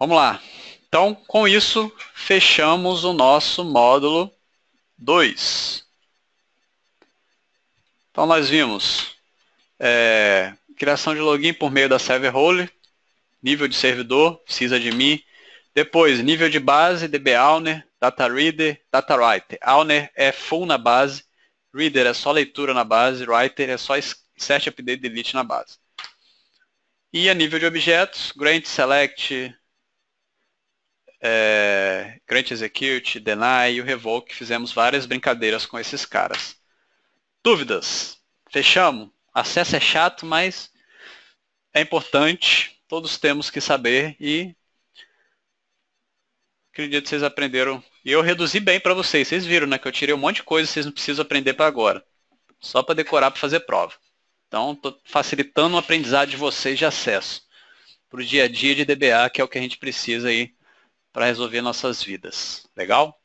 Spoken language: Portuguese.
Vamos lá. Então, com isso, fechamos o nosso módulo 2. Então, nós vimos é, criação de login por meio da server role, nível de servidor, sysadmin, depois nível de base, DB Alner, data reader, data writer. Alner é full na base, reader é só leitura na base, writer é só set, update, delete na base. E a nível de objetos, grant, select, é, Grant Execute, Deny e o Revoke, fizemos várias brincadeiras com esses caras. Dúvidas? Fechamos? Acesso é chato, mas é importante, todos temos que saber e acredito que vocês aprenderam. E eu reduzi bem para vocês, vocês viram, né, que eu tirei um monte de coisa vocês não precisam aprender para agora, só para decorar para fazer prova. Então, estou facilitando o aprendizado de vocês de acesso para o dia a dia de DBA, que é o que a gente precisa aí para resolver nossas vidas. Legal?